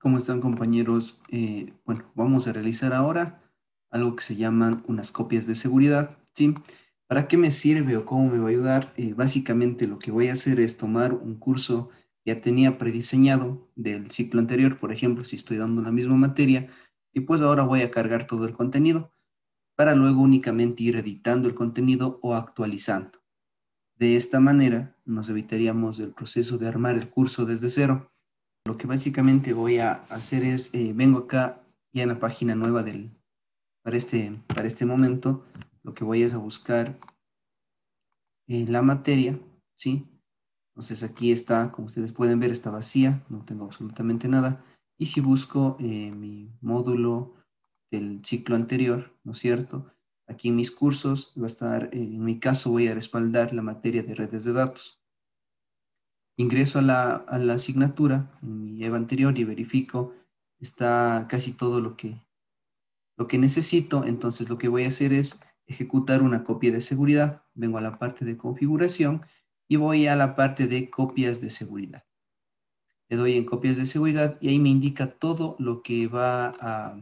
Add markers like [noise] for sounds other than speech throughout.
¿Cómo están compañeros? Eh, bueno, vamos a realizar ahora algo que se llaman unas copias de seguridad, ¿Para qué me sirve o cómo me va a ayudar? Eh, básicamente lo que voy a hacer es tomar un curso que ya tenía prediseñado del ciclo anterior, por ejemplo, si estoy dando la misma materia, y pues ahora voy a cargar todo el contenido para luego únicamente ir editando el contenido o actualizando. De esta manera nos evitaríamos el proceso de armar el curso desde cero lo que básicamente voy a hacer es, eh, vengo acá ya en la página nueva del, para, este, para este momento, lo que voy es a buscar eh, la materia, ¿sí? Entonces aquí está, como ustedes pueden ver, está vacía, no tengo absolutamente nada. Y si busco eh, mi módulo del ciclo anterior, ¿no es cierto? Aquí en mis cursos va a estar, en mi caso voy a respaldar la materia de redes de datos ingreso a la, asignatura, en mi EVA anterior, y verifico, está casi todo lo que, lo que necesito. Entonces, lo que voy a hacer es ejecutar una copia de seguridad. Vengo a la parte de configuración y voy a la parte de copias de seguridad. Le doy en copias de seguridad y ahí me indica todo lo que va a,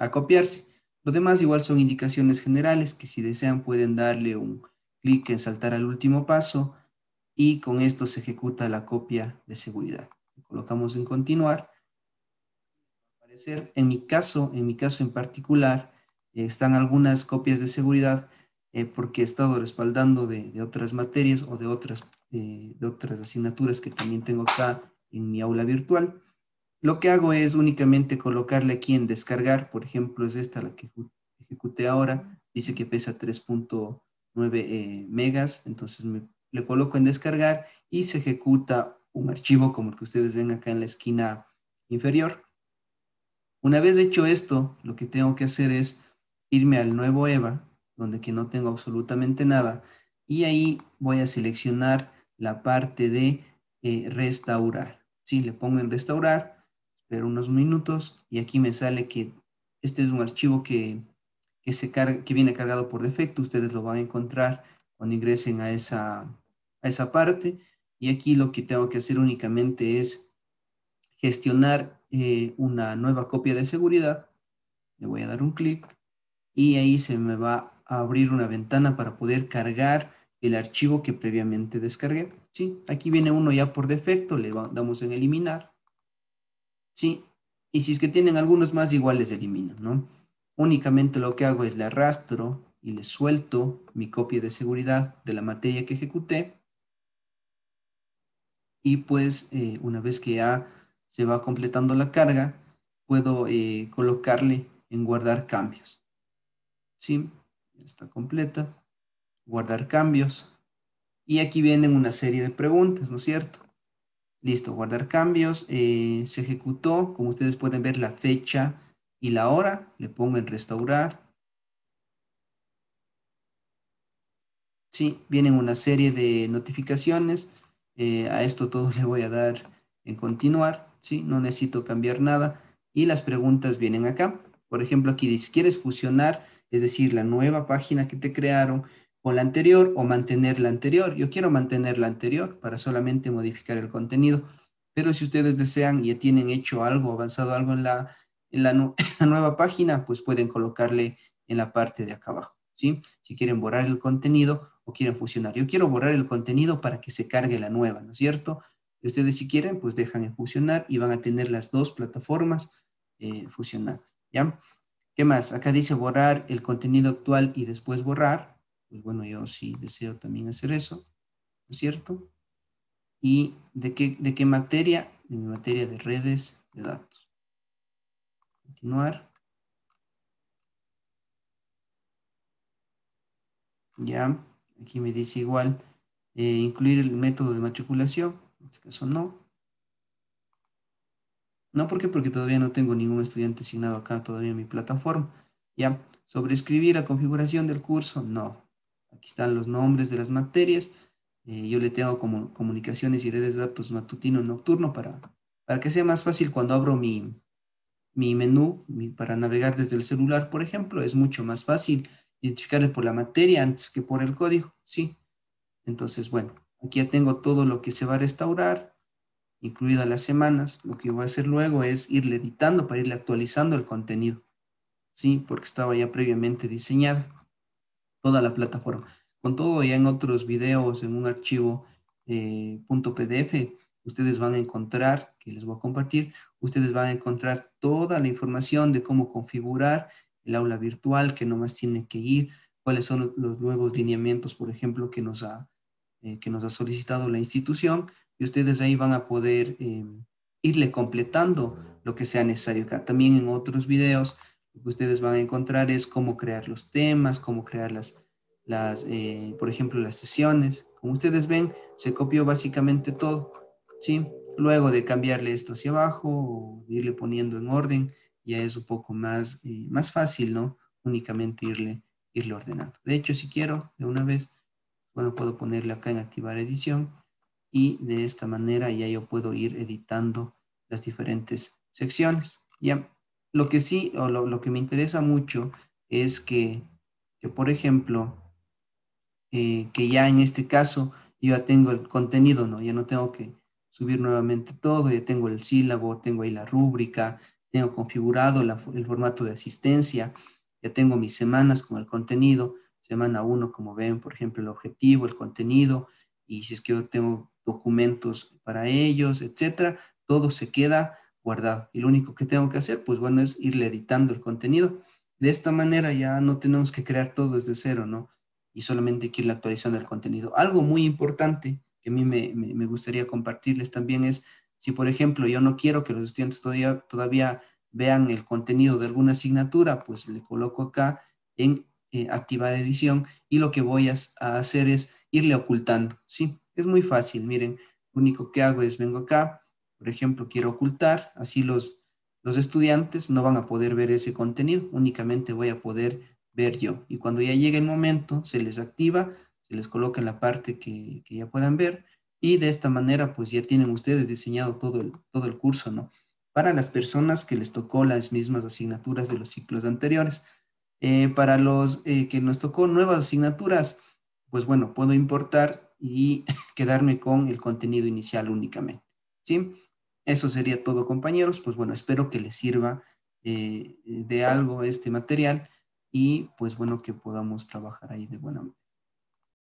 a copiarse. Lo demás igual son indicaciones generales que si desean pueden darle un clic en saltar al último paso, y con esto se ejecuta la copia de seguridad. Colocamos en continuar. en mi caso, en mi caso en particular, eh, están algunas copias de seguridad eh, porque he estado respaldando de, otras materias o de otras, eh, de otras asignaturas que también tengo acá en mi aula virtual. Lo que hago es únicamente colocarle aquí en descargar, por ejemplo, es esta la que ejecuté ahora, dice que pesa 3.9 megas, entonces me le coloco en descargar y se ejecuta un archivo como el que ustedes ven acá en la esquina inferior. Una vez hecho esto, lo que tengo que hacer es irme al nuevo EVA, donde que no tengo absolutamente nada, y ahí voy a seleccionar la parte de eh, restaurar. Si le pongo en restaurar, espero unos minutos, y aquí me sale que este es un archivo que, se que viene cargado por defecto. Ustedes lo van a encontrar cuando ingresen a esa, esa parte y aquí lo que tengo que hacer únicamente es gestionar eh, una nueva copia de seguridad. Le voy a dar un clic y ahí se me va a abrir una ventana para poder cargar el archivo que previamente descargué. Sí, aquí viene uno ya por defecto, le damos en eliminar. Sí, y si es que tienen algunos más, igual les elimino, Únicamente lo que hago es le arrastro y le suelto mi copia de seguridad de la materia que ejecuté y pues eh, una vez que ya se va completando la carga, puedo eh, colocarle en guardar cambios. ¿Sí? está completa. Guardar cambios. Y aquí vienen una serie de preguntas, ¿no es cierto? Listo, guardar cambios. Eh, se ejecutó, como ustedes pueden ver, la fecha y la hora. Le pongo en restaurar. Sí, vienen una serie de notificaciones eh, a esto todo le voy a dar en continuar, ¿sí? No necesito cambiar nada. Y las preguntas vienen acá. Por ejemplo, aquí dice, ¿quieres fusionar, es decir, la nueva página que te crearon con la anterior o mantener la anterior? Yo quiero mantener la anterior para solamente modificar el contenido. Pero si ustedes desean, ya tienen hecho algo, avanzado algo [laughs] en la nueva página, pues pueden colocarle en la parte de acá abajo. Si quieren borrar el contenido o quieren fusionar. Yo quiero borrar el contenido para que se cargue la nueva, ¿no es cierto? Ustedes si quieren, pues dejan en fusionar y van a tener las dos plataformas eh, fusionadas, ¿ya? ¿Qué más? Acá dice borrar el contenido actual y después borrar. Pues bueno, yo sí deseo también hacer eso, ¿no es cierto? ¿Y de qué, de qué materia? De mi materia de redes de datos. Continuar. ¿ya? Aquí me dice igual, eh, incluir el método de matriculación, en este caso no. No, ¿por qué? Porque todavía no tengo ningún estudiante asignado acá todavía en mi plataforma, ¿ya? ¿sobrescribir la configuración del curso, no. Aquí están los nombres de las materias. Eh, yo le tengo como comunicaciones y redes de datos matutino nocturno para, para que sea más fácil cuando abro mi, mi menú para navegar desde el celular, por ejemplo. Es mucho más fácil identificarle por la materia antes que por el código, ¿sí? Entonces, bueno, aquí ya tengo todo lo que se va a restaurar, incluidas las semanas. Lo que voy a hacer luego es irle editando para irle actualizando el contenido, ¿sí? Porque estaba ya previamente diseñada toda la plataforma. Con todo, ya en otros videos, en un archivo eh, .pdf, ustedes van a encontrar, que les voy a compartir, ustedes van a encontrar toda la información de cómo configurar, el aula virtual, que no más tiene que ir, cuáles son los nuevos lineamientos, por ejemplo, que nos ha, eh, que nos ha solicitado la institución y ustedes ahí van a poder em, irle completando lo que sea necesario. también en otros videos lo que ustedes van a encontrar es cómo crear los temas, cómo crear las, eh, por ejemplo, las sesiones. Como ustedes ven, se copió básicamente todo, ¿sí? Luego de cambiarle esto hacia abajo irle poniendo en orden, ya es un poco más, eh, más fácil, ¿no? Únicamente irle, ordenando. De hecho, si quiero, de una vez, bueno, puedo ponerle acá en activar edición y de esta manera ya yo puedo ir editando las diferentes secciones. Ya, lo que sí, o lo, que me interesa mucho es que, que por ejemplo, eh, que ya en este caso yo ya tengo el contenido, ¿no? Ya no tengo que subir nuevamente todo, ya tengo el sílabo, tengo ahí la rúbrica, tengo configurado el formato de asistencia, ya tengo mis semanas con el contenido, semana 1, como ven, por ejemplo, el objetivo, el contenido, y si es que yo tengo documentos para ellos, etcétera, todo se queda guardado. Y lo único que tengo que hacer, pues bueno, es irle editando el contenido. De esta manera ya no tenemos que crear todo desde cero, ¿no? Y solamente que la actualización del contenido. Algo muy importante que a mí me gustaría compartirles también es si, por ejemplo, yo no quiero que los estudiantes todavía, vean el contenido de alguna asignatura, pues le coloco acá en eh, activar edición y lo que voy a, hacer es irle ocultando, ¿sí? Es muy fácil, miren, lo único que hago es vengo acá, por ejemplo, quiero ocultar, así los, estudiantes no van a poder ver ese contenido, únicamente voy a poder ver yo. Y cuando ya llegue el momento, se les activa, se les coloca en la parte que, que ya puedan ver y de esta manera, pues ya tienen ustedes diseñado todo el, todo el curso, ¿no? Para las personas que les tocó las mismas asignaturas de los ciclos anteriores. Eh, para los eh, que nos tocó nuevas asignaturas, pues bueno, puedo importar y [laughs] quedarme con el contenido inicial únicamente, ¿sí? Eso sería todo, compañeros. Pues bueno, espero que les sirva eh, de algo este material y pues bueno, que podamos trabajar ahí de buena manera.